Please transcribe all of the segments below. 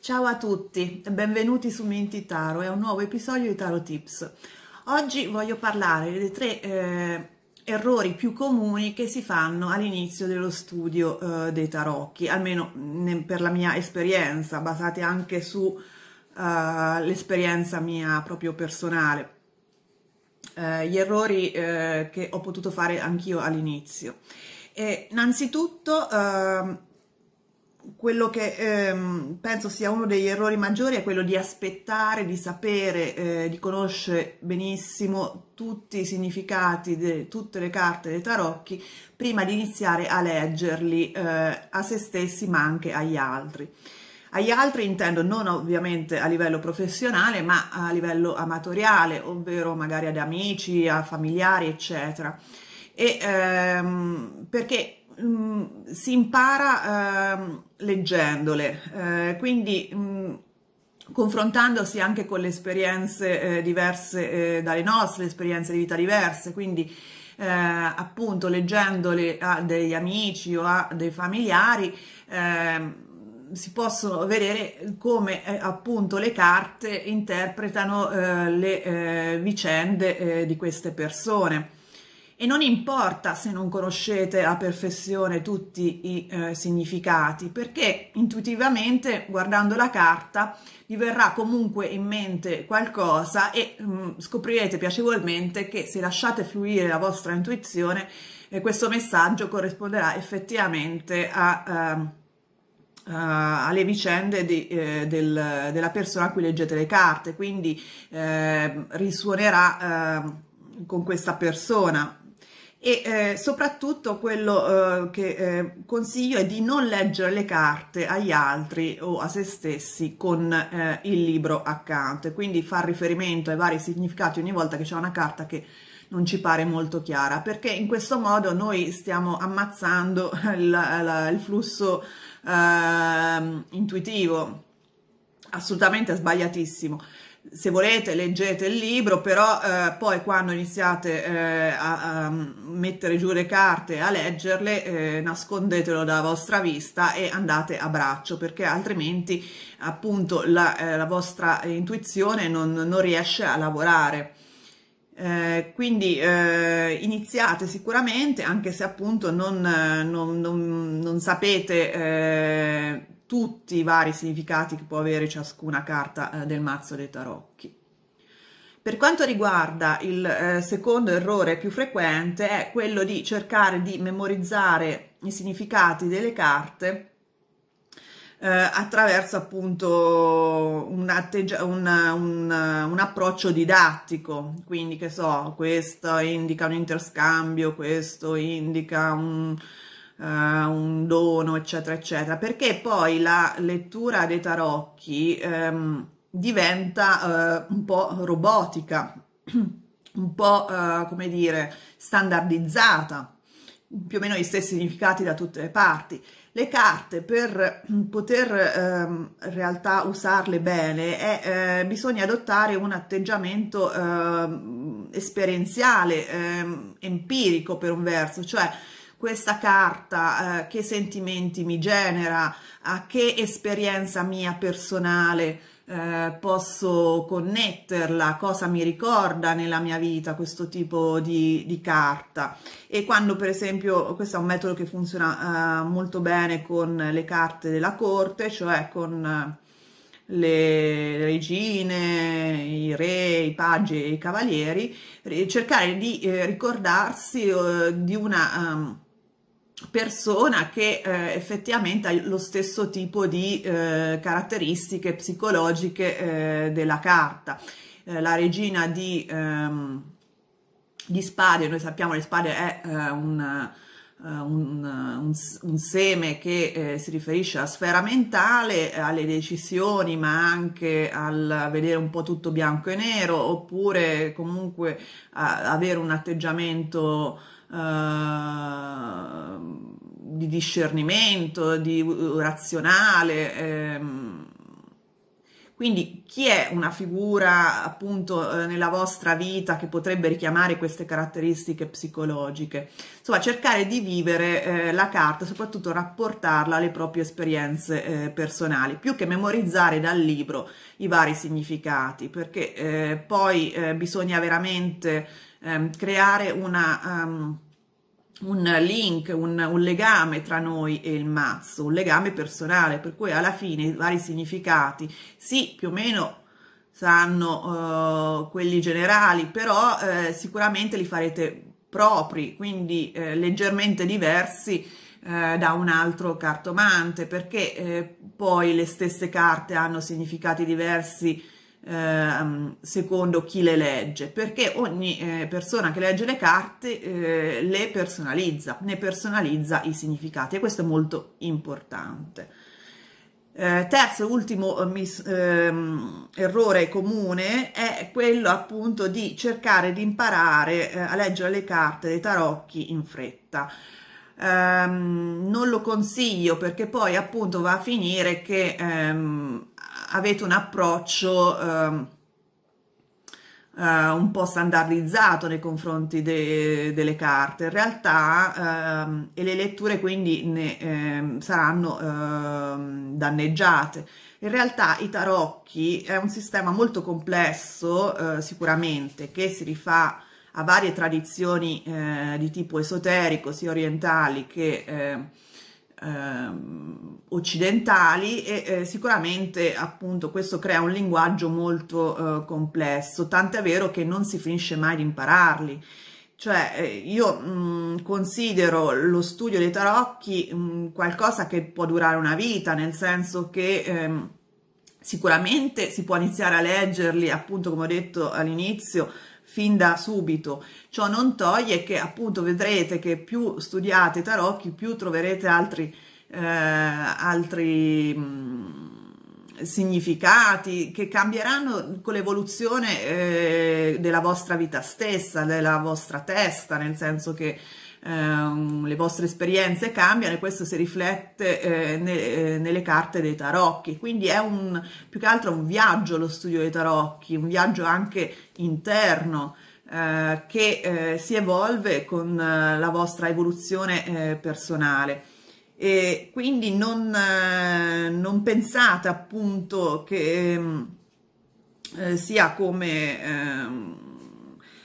Ciao a tutti, benvenuti su Minti Taro è un nuovo episodio di Taro Tips. Oggi voglio parlare dei tre eh, errori più comuni che si fanno all'inizio dello studio eh, dei tarocchi, almeno mm, per la mia esperienza, basate anche sull'esperienza eh, mia proprio personale eh, gli errori eh, che ho potuto fare anch'io all'inizio. innanzitutto ehm, quello che ehm, penso sia uno degli errori maggiori è quello di aspettare, di sapere, eh, di conoscere benissimo tutti i significati di tutte le carte dei tarocchi prima di iniziare a leggerli eh, a se stessi ma anche agli altri. Agli altri intendo non ovviamente a livello professionale, ma a livello amatoriale, ovvero magari ad amici, a familiari, eccetera. E, ehm, perché mh, mm, si impara ehm, leggendole, eh, quindi mh, mm, confrontandosi anche con le esperienze eh, diverse eh, dalle nostre, esperienze di vita diverse, quindi eh, appunto leggendole a degli amici o a dei familiari, ehm, si possono vedere come eh, appunto le carte interpretano eh, le eh, vicende eh, di queste persone. E non importa se non conoscete a perfezione tutti i eh, significati, perché intuitivamente guardando la carta vi verrà comunque in mente qualcosa e mh, mm, scoprirete piacevolmente che se lasciate fluire la vostra intuizione questo messaggio corrisponderà effettivamente a ehm, uh, alle vicende de, eh, del, della persona a cui leggete le carte, quindi eh, risuonerà eh, con questa persona. E eh, soprattutto quello eh, che consiglio è di non leggere le carte agli altri o a se stessi con il libro accanto e quindi far riferimento ai vari significati ogni volta che c'è una carta che non ci pare molto chiara, perché in questo modo noi stiamo ammazzando il, la, il flusso eh, intuitivo, assolutamente sbagliatissimo se volete leggete il libro, però eh, poi quando iniziate eh, a, a, mettere giù le carte, a leggerle, eh, nascondetelo dalla vostra vista e andate a braccio, perché altrimenti appunto la, eh, la vostra intuizione non, non riesce a lavorare. Eh, quindi eh, iniziate sicuramente, anche se appunto non, eh, non, non, non sapete eh, tutti i vari significati che può avere ciascuna carta eh, del mazzo dei tarocchi. Per quanto riguarda il secondo errore più frequente è quello di cercare di memorizzare i significati delle carte eh, attraverso appunto un, un, un, un, approccio didattico, quindi che so, questo indica un interscambio, questo indica un, uh, un dono, eccetera, eccetera, perché poi la lettura dei tarocchi ehm, diventa eh, un po' robotica, un po' eh, come dire standardizzata, più o meno gli stessi significati da tutte le parti le carte per mm, poter ehm, in realtà usarle bene è, eh, bisogna adottare un atteggiamento ehm, esperienziale, ehm, empirico per un verso, cioè questa carta eh, che sentimenti mi genera, a che esperienza mia personale eh, posso connetterla, cosa mi ricorda nella mia vita questo tipo di, di carta. E quando per esempio, questo è un metodo che funziona eh, molto bene con le carte della corte, cioè con eh, le regine, i re, i paggi e i cavalieri, cercare di eh, ricordarsi eh, di una... Um, persona che eh, effettivamente ha lo stesso tipo di eh, caratteristiche psicologiche eh, della carta. Eh, la regina di, ehm, di spade, noi sappiamo che spade è eh, un, eh, un, un, un, seme che si riferisce alla sfera mentale, alle decisioni, ma anche al vedere un po' tutto bianco e nero, oppure comunque avere un atteggiamento eh, di discernimento, di razionale. Ehm, quindi chi è una figura appunto eh, nella vostra vita che potrebbe richiamare queste caratteristiche psicologiche? Insomma, cercare di vivere eh, la carta, soprattutto rapportarla alle proprie esperienze eh, personali, più che memorizzare dal libro i vari significati, perché eh, poi eh, bisogna veramente ehm, creare una... Um, un link, un, un, legame tra noi e il mazzo, un legame personale, per cui alla fine i vari significati, sì, più o meno saranno eh, quelli generali, però eh, sicuramente li farete propri, quindi eh, leggermente diversi eh, da un altro cartomante, perché eh, poi le stesse carte hanno significati diversi eh, secondo chi le legge, perché ogni eh, persona che legge le carte eh, le personalizza, ne personalizza i significati e questo è molto importante. Eh, terzo e ultimo eh, mis, ehm, errore comune è quello appunto di cercare di imparare eh, a leggere le carte dei tarocchi in fretta. Um, non lo consiglio perché poi appunto va a finire che um, avete un approccio eh, eh, un po' standardizzato nei confronti de delle carte, in realtà ehm, e le letture quindi ne, ehm, saranno ehm, danneggiate. In realtà i tarocchi è un sistema molto complesso eh, sicuramente che si rifà a varie tradizioni eh, di tipo esoterico, sia orientali che eh, Ehm, occidentali e eh, sicuramente appunto questo crea un linguaggio molto eh, complesso, tant'è vero che non si finisce mai di impararli. Cioè eh, io mh, mm, considero lo studio dei tarocchi mh, mm, qualcosa che può durare una vita, nel senso che ehm, Sicuramente si può iniziare a leggerli, appunto come ho detto all'inizio, fin da subito. Ciò non toglie che appunto vedrete che più studiate tarocchi, più troverete altri, eh, altri mh, mm, significati che cambieranno con l'evoluzione eh, della vostra vita stessa, della vostra testa, nel senso che Ehm, le vostre esperienze cambiano e questo si riflette eh, ne, eh, nelle carte dei tarocchi. Quindi è un, più che altro un viaggio lo studio dei tarocchi, un viaggio anche interno eh, che eh, si evolve con eh, la vostra evoluzione personale. E quindi non, non, pensate appunto che ehm, sia come ehm,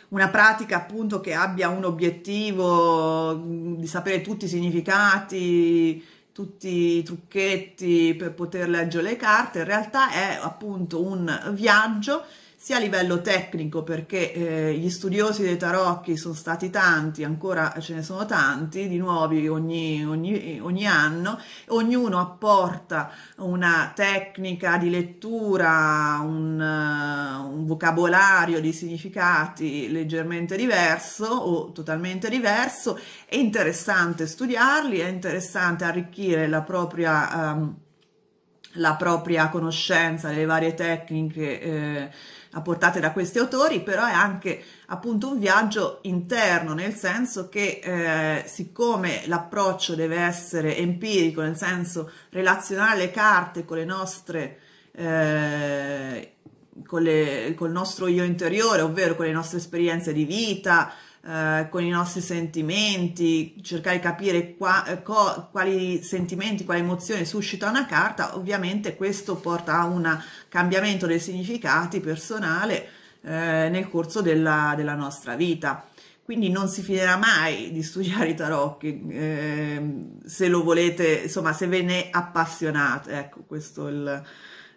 una pratica appunto che abbia un obiettivo mm, di sapere tutti i significati, tutti i trucchetti per poter leggere le carte, in realtà è appunto un viaggio sia a livello tecnico perché eh, gli studiosi dei tarocchi sono stati tanti, ancora ce ne sono tanti, di nuovi ogni, ogni, ogni anno, ognuno apporta una tecnica di lettura, un, uh, un vocabolario di significati leggermente diverso o totalmente diverso, è interessante studiarli, è interessante arricchire la propria... Um, la propria conoscenza delle varie tecniche eh, apportate da questi autori, però è anche appunto un viaggio interno, nel senso che eh, siccome l'approccio deve essere empirico, nel senso relazionare le carte con le nostre eh, con, le, col nostro io interiore, ovvero con le nostre esperienze di vita, eh, con i nostri sentimenti, cercare di capire qua, eh, co, quali sentimenti, quali emozioni suscita una carta, ovviamente questo porta a un cambiamento dei significati personale eh, nel corso della, della nostra vita quindi non si finirà mai di studiare i tarocchi eh, se lo volete, insomma, se ve ne appassionate, ecco, questo è il,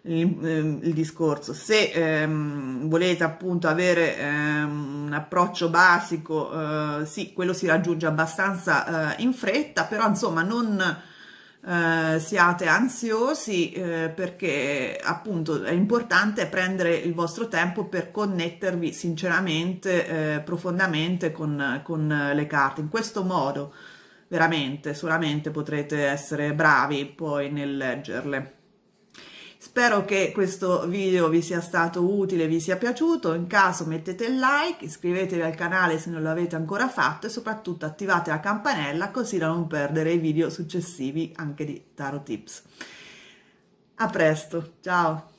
il, ehm, il discorso. Se ehm, volete appunto avere ehm, un approccio basico, eh, sì, quello si raggiunge abbastanza eh, in fretta, però insomma non eh, siate ansiosi eh, perché appunto è importante prendere il vostro tempo per connettervi sinceramente, eh, profondamente con, con le carte. In questo modo veramente, solamente potrete essere bravi poi nel leggerle. Spero che questo video vi sia stato utile, vi sia piaciuto, in caso mettete il like, iscrivetevi al canale se non l'avete ancora fatto e soprattutto attivate la campanella così da non perdere i video successivi anche di Tarot Tips. A presto, ciao!